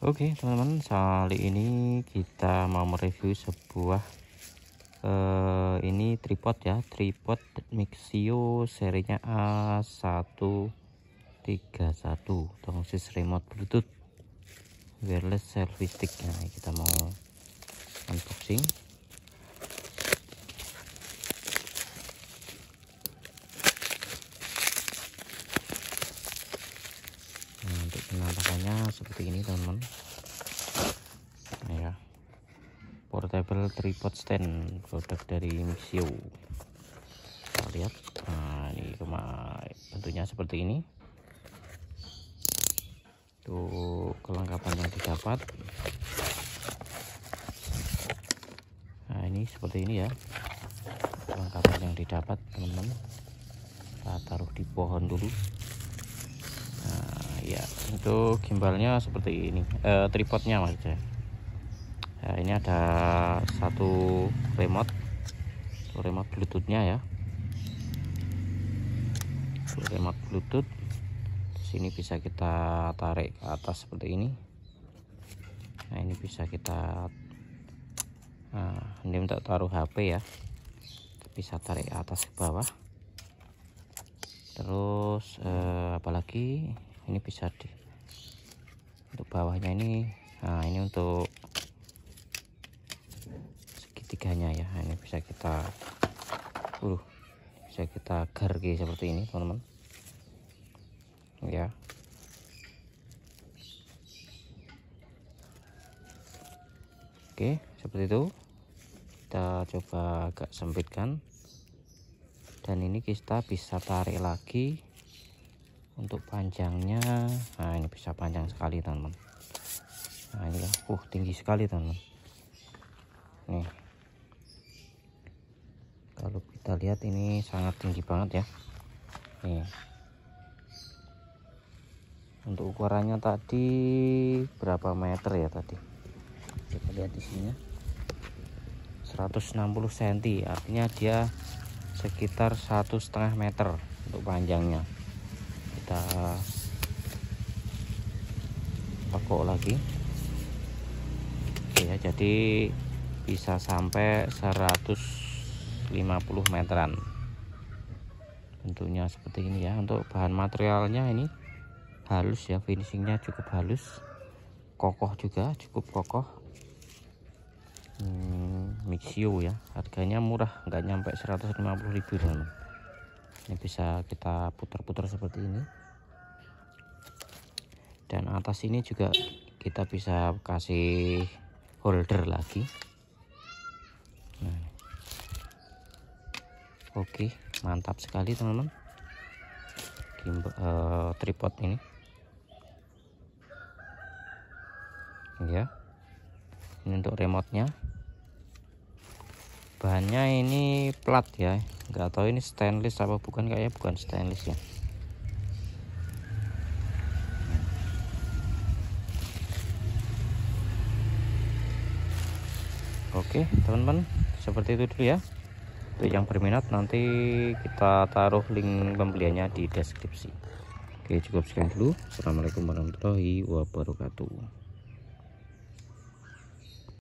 Oke okay, teman-teman kali ini kita mau mereview sebuah uh, ini tripod ya tripod Mixio serinya A131 tongsis remote bluetooth wireless selfie stick nah, kita mau unboxing bentuknya seperti ini teman-teman ya portable tripod stand produk dari Mixio kita lihat nah ini bentuknya seperti ini tuh kelengkapan yang didapat nah ini seperti ini ya kelengkapan yang didapat teman-teman kita taruh di pohon dulu itu gimbalnya seperti ini eh, tripodnya maksudnya ya, ini ada satu remote remote bluetoothnya ya remote bluetooth sini bisa kita tarik ke atas seperti ini nah ini bisa kita nah, ini untuk taruh HP ya bisa tarik ke atas ke bawah terus eh, apalagi ini bisa di untuk bawahnya ini nah ini untuk segitiganya ya nah, ini bisa kita uh bisa kita garki seperti ini teman-teman ya oke seperti itu kita coba agak sempitkan dan ini kita bisa tarik lagi untuk panjangnya nah ini bisa panjang sekali teman-teman nah ini ya uh tinggi sekali teman-teman nih kalau kita lihat ini sangat tinggi banget ya nih untuk ukurannya tadi berapa meter ya tadi kita lihat di sini 160 ya. cm artinya dia sekitar satu setengah meter untuk panjangnya kita tekuk lagi ya jadi bisa sampai 150 meteran bentuknya seperti ini ya untuk bahan materialnya ini halus ya finishingnya cukup halus kokoh juga cukup kokoh hmm, mixio ya harganya murah nggak nyampe 150.000 ini bisa kita putar-putar seperti ini dan atas ini juga kita bisa kasih holder lagi nah. oke mantap sekali teman-teman uh, tripod ini ya ini untuk remote nya bahannya ini plat ya nggak tahu ini stainless apa bukan kayaknya bukan stainless ya Oke teman-teman seperti itu dulu ya Untuk yang berminat nanti kita taruh link pembeliannya di deskripsi Oke cukup sekian dulu Assalamualaikum warahmatullahi wabarakatuh